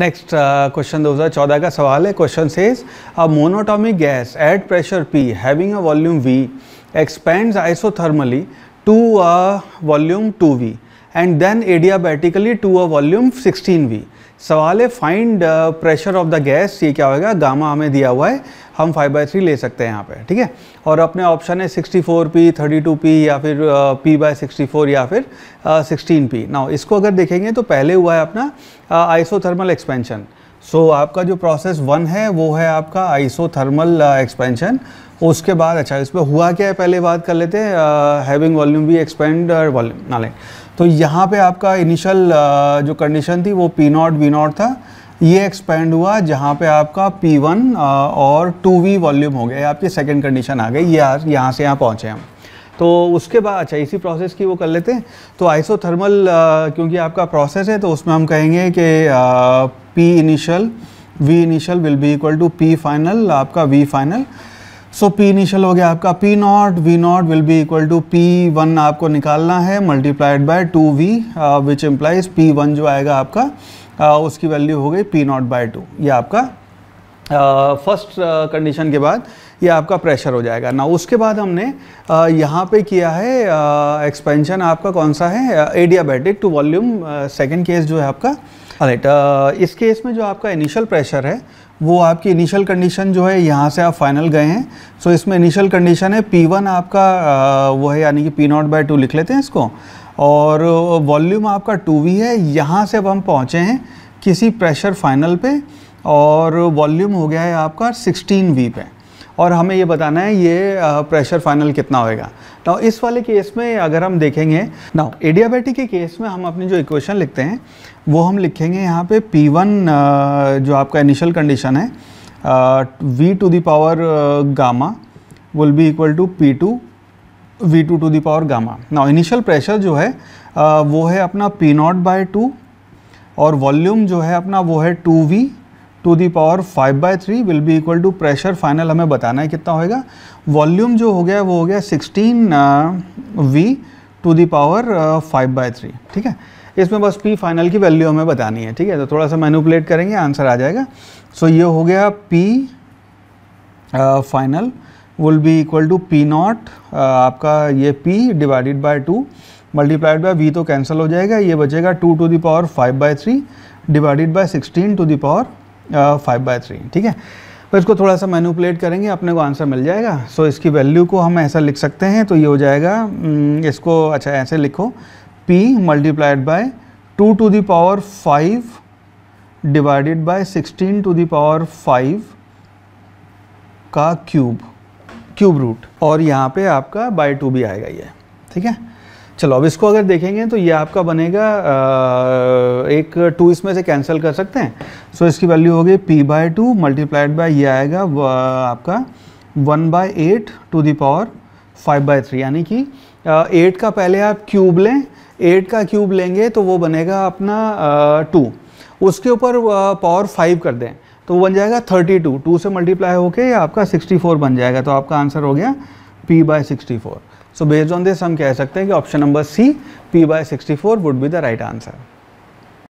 next question uh, दो हज़ार चौदह का सवाल है question says a monoatomic gas at pressure P having a volume V expands isothermally to a volume two V and adiabatically to a volume sixteen V सवाल है find pressure of the gas ये क्या होगा gamma हमें दिया हुआ है हम फाइव बाई थ्री ले सकते हैं यहाँ पे ठीक है और अपने ऑप्शन है पी टू पी या फिर पी बाय बाय फोर या फिर सिक्सटीन पी ना इसको अगर देखेंगे तो पहले हुआ है अपना आइसोथर्मल एक्सपेंशन सो आपका जो प्रोसेस वन है वो है आपका आइसोथर्मल एक्सपेंशन uh, उसके बाद अच्छा इसमें हुआ क्या है पहले बात कर लेते हैं हैविंग वॉल्यूम भी एक्सपेंड वॉल्यूम ना लें तो यहाँ पे आपका इनिशियल uh, जो कंडीशन थी वो पी नॉट वी नॉट था ये एक्सपेंड हुआ जहाँ पे आपका P1 uh, और 2V वॉल्यूम हो गया आपकी सेकेंड कंडीशन आ गई ये यहाँ से यहाँ पहुँचे हम तो उसके बाद अच्छा इसी प्रोसेस की वो कर लेते हैं तो आइसोथर्मल uh, क्योंकि आपका प्रोसेस है तो उसमें हम कहेंगे कि P initial V initial will be equal to P final आपका V final so so, initial हो गया आपका P naught V naught will be equal to P one आपको निकालना है multiplied by two V which implies P one जो आएगा आपका uh, उसकी वैल्यू हो गई पी नॉट बाय टू ये आपका फर्स्ट uh, कंडीशन uh, के बाद ये आपका प्रेशर हो जाएगा ना उसके बाद हमने यहाँ पे किया है एक्सपेंशन आपका कौन सा है adiabatic to volume second case जो है आपका राइट इस केस में जो आपका इनिशियल प्रेशर है वो आपकी इनिशियल कंडीशन जो है यहाँ से आप फाइनल गए हैं सो so, इसमें इनिशियल कंडीशन है पी वन आपका वो है यानी कि पी नॉट बाई टू लिख लेते हैं इसको और वॉल्यूम आपका टू वी है यहाँ से अब हम पहुँचे हैं किसी प्रेशर फाइनल पे और वॉल्यूम हो गया है आपका सिक्सटीन वी पे और हमें ये बताना है ये प्रेशर फाइनल कितना होएगा ना इस वाले केस में अगर हम देखेंगे ना एडियाबेटिक के केस में हम अपनी जो इक्वेशन लिखते हैं वो हम लिखेंगे यहाँ पे P1 जो आपका इनिशियल कंडीशन है v to the power gamma will be equal to P two V two to the power gamma ना इनिशियल प्रेशर जो है वो है अपना पी नॉट बाय टू और वॉल्यूम जो है अपना वो है two V to the power five by three will be equal to pressure final हमें बताना है कितना होएगा वॉल्यूम जो हो गया वो हो गया sixteen V to the power five by three ठीक है इसमें बस पी फाइनल की वैल्यू हमें बतानी है ठीक है तो थोड़ा सा मैनुपलेट करेंगे आंसर आ जाएगा सो so, ये हो गया P final will be equal to P naught आपका ये P divided by two multiplied by V तो कैंसिल हो जाएगा ये बचेगा two to the power five by three divided by sixteen to the power five by three ठीक है तो इसको थोड़ा सा मैनुपलेट करेंगे अपने को आंसर मिल जाएगा सो so, इसकी वैल्यू को हम ऐसा लिख सकते हैं तो ये हो जाएगा हम्म, इसको अच्छा ऐसे लिखो P multiplied by two to the power five divided by sixteen to the power five का क्यूब क्यूब रूट और यहाँ पे आपका बाय टू भी आएगा ये ठीक है चलो अब इसको अगर देखेंगे तो ये आपका बनेगा एक टू इसमें से कैंसिल कर सकते हैं सो इसकी वैल्यू होगी P by two multiplied by ये आएगा आपका one by eight to the power five by three यानी कि एट का पहले आप क्यूब लें एट का क्यूब लेंगे तो वो बनेगा अपना टू उसके ऊपर पावर फाइव कर दें तो वो बन जाएगा थर्टी टू टू से मल्टीप्लाई होके आपका सिक्सटी फोर बन जाएगा तो आपका आंसर हो गया p by 64 so based on this हम कह सकते हैं कि option number c p by 64 would be the right answer